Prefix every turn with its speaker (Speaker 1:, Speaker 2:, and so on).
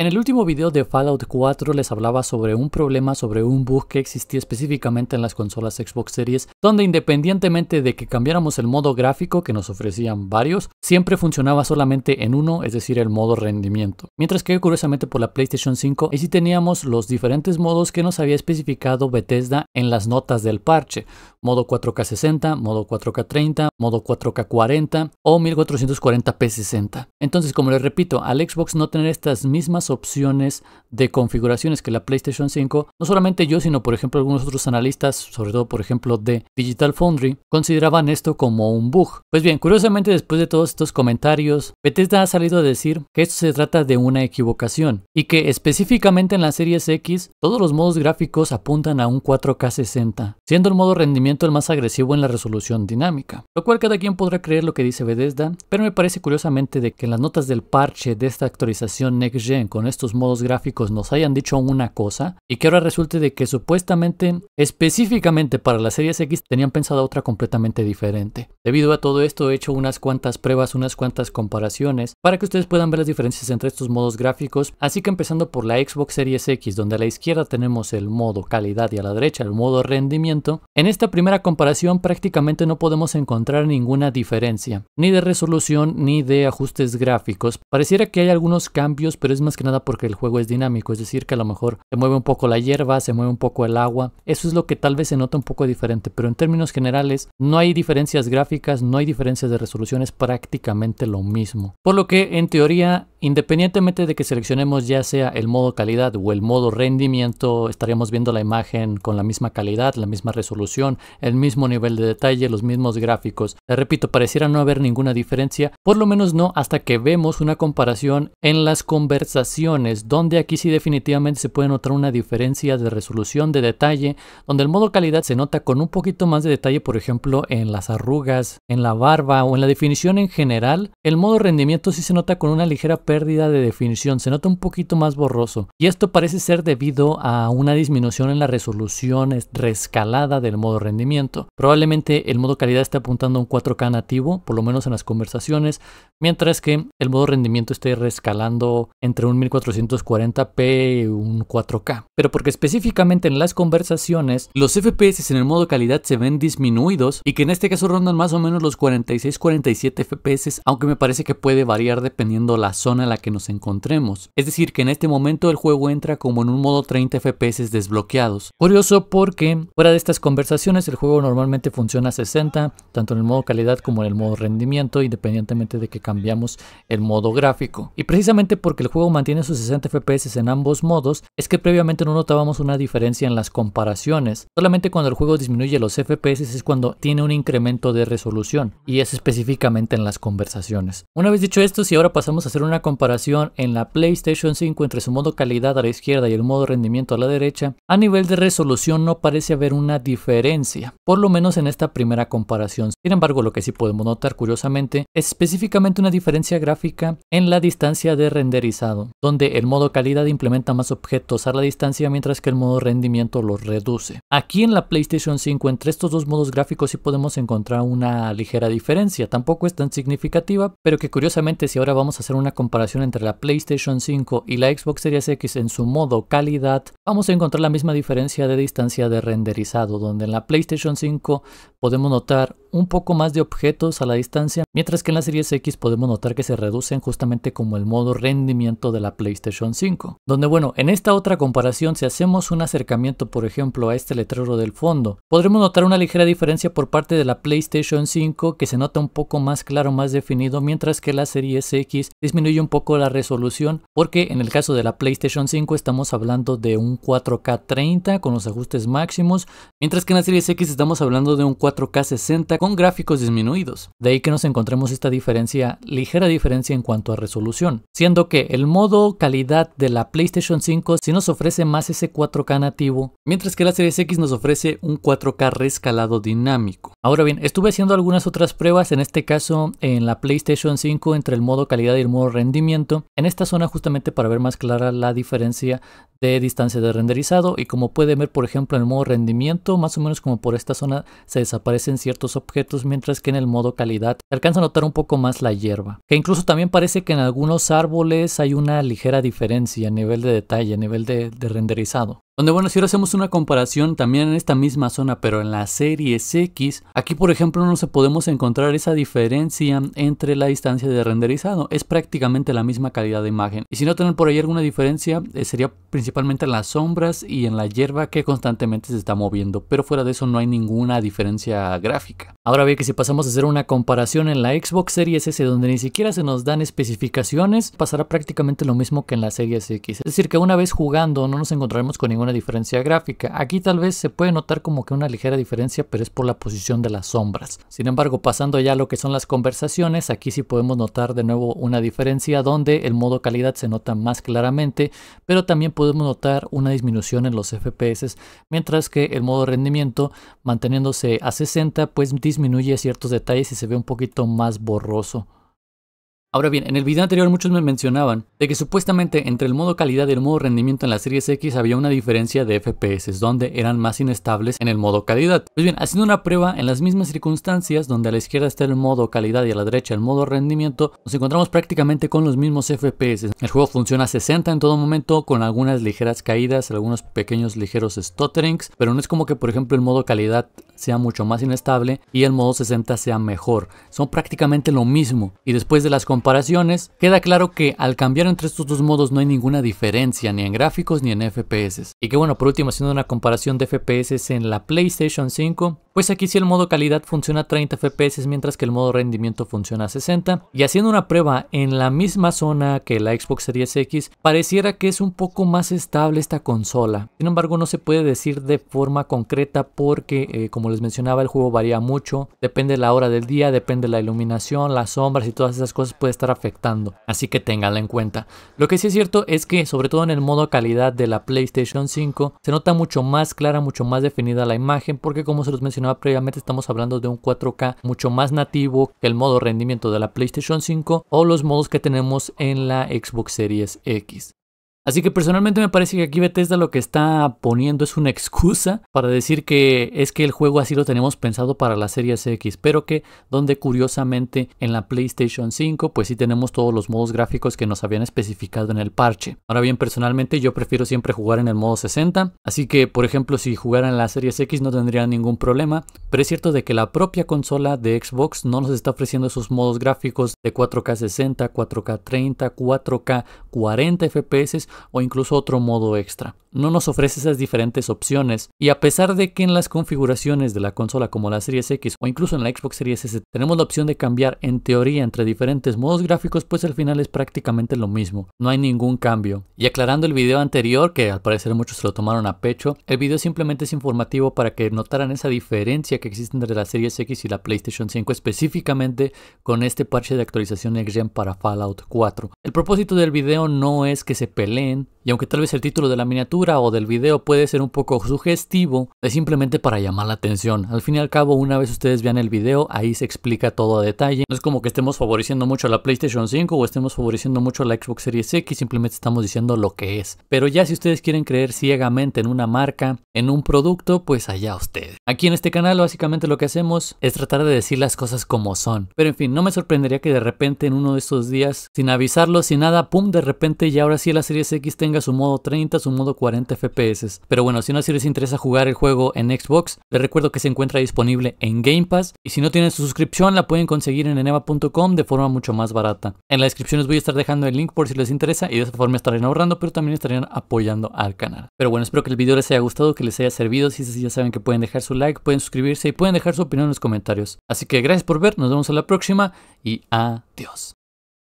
Speaker 1: En el último video de Fallout 4 les hablaba sobre un problema sobre un bug que existía específicamente en las consolas Xbox Series, donde independientemente de que cambiáramos el modo gráfico, que nos ofrecían varios, siempre funcionaba solamente en uno, es decir, el modo rendimiento. Mientras que curiosamente por la PlayStation 5 y sí teníamos los diferentes modos que nos había especificado Bethesda en las notas del parche modo 4K60, modo 4K30, modo 4K40 o 1440p60. Entonces, como les repito, al Xbox no tener estas mismas opciones de configuraciones que la PlayStation 5, no solamente yo, sino por ejemplo algunos otros analistas, sobre todo por ejemplo de Digital Foundry, consideraban esto como un bug. Pues bien, curiosamente después de todos estos comentarios, Bethesda ha salido a decir que esto se trata de una equivocación y que específicamente en la Series X todos los modos gráficos apuntan a un 4K60, siendo el modo rendimiento el más agresivo en la resolución dinámica, lo cual cada quien podrá creer lo que dice Bethesda, pero me parece curiosamente de que en las notas del parche de esta actualización Next Gen con estos modos gráficos nos hayan dicho una cosa y que ahora resulte de que supuestamente específicamente para la series X tenían pensado otra completamente diferente. Debido a todo esto he hecho unas cuantas pruebas, unas cuantas comparaciones para que ustedes puedan ver las diferencias entre estos modos gráficos, así que empezando por la Xbox Series X donde a la izquierda tenemos el modo calidad y a la derecha el modo rendimiento, en esta primera comparación prácticamente no podemos encontrar ninguna diferencia, ni de resolución ni de ajustes gráficos. Pareciera que hay algunos cambios, pero es más que nada porque el juego es dinámico, es decir, que a lo mejor se mueve un poco la hierba, se mueve un poco el agua. Eso es lo que tal vez se nota un poco diferente, pero en términos generales no hay diferencias gráficas, no hay diferencias de resolución, es prácticamente lo mismo. Por lo que en teoría Independientemente de que seleccionemos ya sea el modo calidad o el modo rendimiento, estaríamos viendo la imagen con la misma calidad, la misma resolución, el mismo nivel de detalle, los mismos gráficos. Te repito, pareciera no haber ninguna diferencia, por lo menos no hasta que vemos una comparación en las conversaciones, donde aquí sí definitivamente se puede notar una diferencia de resolución, de detalle, donde el modo calidad se nota con un poquito más de detalle, por ejemplo, en las arrugas, en la barba o en la definición en general. El modo rendimiento sí se nota con una ligera pérdida de definición, se nota un poquito más borroso. Y esto parece ser debido a una disminución en la resolución rescalada del modo rendimiento. Probablemente el modo calidad esté apuntando a un 4K nativo, por lo menos en las conversaciones, mientras que el modo rendimiento esté rescalando entre un 1440p y un 4K. Pero porque específicamente en las conversaciones, los FPS en el modo calidad se ven disminuidos y que en este caso rondan más o menos los 46-47 FPS, aunque me parece que puede variar dependiendo la zona a la que nos encontremos. Es decir, que en este momento el juego entra como en un modo 30 FPS desbloqueados. Curioso porque fuera de estas conversaciones el juego normalmente funciona a 60, tanto en el modo calidad como en el modo rendimiento, independientemente de que cambiamos el modo gráfico. Y precisamente porque el juego mantiene sus 60 FPS en ambos modos, es que previamente no notábamos una diferencia en las comparaciones. Solamente cuando el juego disminuye los FPS es cuando tiene un incremento de resolución, y es específicamente en las conversaciones. Una vez dicho esto, si ahora pasamos a hacer una comparación en la PlayStation 5 entre su modo calidad a la izquierda y el modo rendimiento a la derecha, a nivel de resolución no parece haber una diferencia, por lo menos en esta primera comparación. Sin embargo, lo que sí podemos notar curiosamente es específicamente una diferencia gráfica en la distancia de renderizado, donde el modo calidad implementa más objetos a la distancia mientras que el modo rendimiento los reduce. Aquí en la PlayStation 5 entre estos dos modos gráficos sí podemos encontrar una ligera diferencia, tampoco es tan significativa, pero que curiosamente si ahora vamos a hacer una comparación comparación entre la PlayStation 5 y la Xbox Series X en su modo calidad, vamos a encontrar la misma diferencia de distancia de renderizado, donde en la PlayStation 5 podemos notar un poco más de objetos a la distancia, mientras que en la serie X podemos notar que se reducen justamente como el modo rendimiento de la PlayStation 5. Donde bueno, en esta otra comparación, si hacemos un acercamiento por ejemplo a este letrero del fondo, podremos notar una ligera diferencia por parte de la PlayStation 5 que se nota un poco más claro, más definido, mientras que la serie X disminuye un poco la resolución, porque en el caso de la PlayStation 5 estamos hablando de un 4K 30 con los ajustes máximos, mientras que en la serie X estamos hablando de un 4K 60 con gráficos disminuidos, de ahí que nos encontremos esta diferencia, ligera diferencia en cuanto a resolución, siendo que el modo calidad de la PlayStation 5 sí nos ofrece más ese 4K nativo, mientras que la Series X nos ofrece un 4K rescalado dinámico. Ahora bien, estuve haciendo algunas otras pruebas, en este caso en la PlayStation 5 entre el modo calidad y el modo rendimiento, en esta zona justamente para ver más clara la diferencia de distancia de renderizado y como pueden ver por ejemplo en el modo rendimiento más o menos como por esta zona se desaparecen ciertos objetos mientras que en el modo calidad se alcanza a notar un poco más la hierba que incluso también parece que en algunos árboles hay una ligera diferencia a nivel de detalle a nivel de, de renderizado donde bueno, si ahora hacemos una comparación también en esta misma zona, pero en la serie X, aquí por ejemplo no se podemos encontrar esa diferencia entre la distancia de renderizado, es prácticamente la misma calidad de imagen. Y si no tener por ahí alguna diferencia, eh, sería principalmente en las sombras y en la hierba que constantemente se está moviendo, pero fuera de eso no hay ninguna diferencia gráfica. Ahora bien que si pasamos a hacer una comparación en la Xbox Series S donde ni siquiera se nos dan especificaciones, pasará prácticamente lo mismo que en la serie X. Es decir que una vez jugando no nos encontraremos con ninguna diferencia gráfica. Aquí tal vez se puede notar como que una ligera diferencia, pero es por la posición de las sombras. Sin embargo, pasando ya a lo que son las conversaciones, aquí sí podemos notar de nuevo una diferencia donde el modo calidad se nota más claramente, pero también podemos notar una disminución en los FPS, mientras que el modo rendimiento, manteniéndose a 60, pues disminuye ciertos detalles y se ve un poquito más borroso. Ahora bien, en el video anterior muchos me mencionaban de que supuestamente entre el modo calidad y el modo rendimiento en la Series X había una diferencia de FPS, donde eran más inestables en el modo calidad. Pues bien, haciendo una prueba en las mismas circunstancias, donde a la izquierda está el modo calidad y a la derecha el modo rendimiento, nos encontramos prácticamente con los mismos FPS. El juego funciona a 60 en todo momento, con algunas ligeras caídas, algunos pequeños ligeros stutterings, pero no es como que por ejemplo el modo calidad sea mucho más inestable y el modo 60 sea mejor. Son prácticamente lo mismo. Y después de las comparaciones, queda claro que al cambiar entre estos dos modos no hay ninguna diferencia ni en gráficos ni en FPS. Y que bueno, por último, haciendo una comparación de FPS en la PlayStation 5, pues aquí sí el modo calidad funciona a 30 FPS mientras que el modo rendimiento funciona a 60. Y haciendo una prueba en la misma zona que la Xbox Series X, pareciera que es un poco más estable esta consola. Sin embargo, no se puede decir de forma concreta porque, eh, como les mencionaba, el juego varía mucho, depende la hora del día, depende la iluminación, las sombras y todas esas cosas, estar afectando, así que ténganla en cuenta. Lo que sí es cierto es que, sobre todo en el modo calidad de la PlayStation 5, se nota mucho más clara, mucho más definida la imagen, porque como se los mencionaba previamente, estamos hablando de un 4K mucho más nativo que el modo rendimiento de la PlayStation 5 o los modos que tenemos en la Xbox Series X. Así que personalmente me parece que aquí Bethesda lo que está poniendo es una excusa para decir que es que el juego así lo tenemos pensado para la serie X, pero que donde curiosamente en la PlayStation 5 pues sí tenemos todos los modos gráficos que nos habían especificado en el parche. Ahora bien, personalmente yo prefiero siempre jugar en el modo 60, así que por ejemplo si jugara en la serie X no tendría ningún problema, pero es cierto de que la propia consola de Xbox no nos está ofreciendo esos modos gráficos de 4K 60, 4K 30, 4K 40 FPS o incluso otro modo extra. No nos ofrece esas diferentes opciones y a pesar de que en las configuraciones de la consola como la Series X o incluso en la Xbox Series S tenemos la opción de cambiar en teoría entre diferentes modos gráficos, pues al final es prácticamente lo mismo, no hay ningún cambio. Y aclarando el video anterior, que al parecer muchos se lo tomaron a pecho, el video simplemente es informativo para que notaran esa diferencia que existe entre la Series X y la PlayStation 5 específicamente con este parche de actualización Next Gen para Fallout 4. El propósito del video no es que se peleen y aunque tal vez el título de la miniatura o del video puede ser un poco sugestivo, es simplemente para llamar la atención. Al fin y al cabo, una vez ustedes vean el video, ahí se explica todo a detalle. No es como que estemos favoreciendo mucho a la PlayStation 5 o estemos favoreciendo mucho a la Xbox Series X, simplemente estamos diciendo lo que es. Pero ya si ustedes quieren creer ciegamente en una marca, en un producto, pues allá ustedes. Aquí en este canal básicamente lo que hacemos es tratar de decir las cosas como son. Pero en fin, no me sorprendería que de repente en uno de estos días, sin avisarlo, sin nada, pum, de repente ya ahora sí la serie X tenga su modo 30, su modo 40 FPS. Pero bueno, si no así les interesa jugar el juego en Xbox, les recuerdo que se encuentra disponible en Game Pass. Y si no tienen su suscripción, la pueden conseguir en enema.com de forma mucho más barata. En la descripción les voy a estar dejando el link por si les interesa y de esa forma estarán ahorrando, pero también estarían apoyando al canal. Pero bueno, espero que el video les haya gustado, que les haya servido. Si es así, ya saben que pueden dejar su like, pueden suscribirse y pueden dejar su opinión en los comentarios. Así que gracias por ver, nos vemos en la próxima y adiós.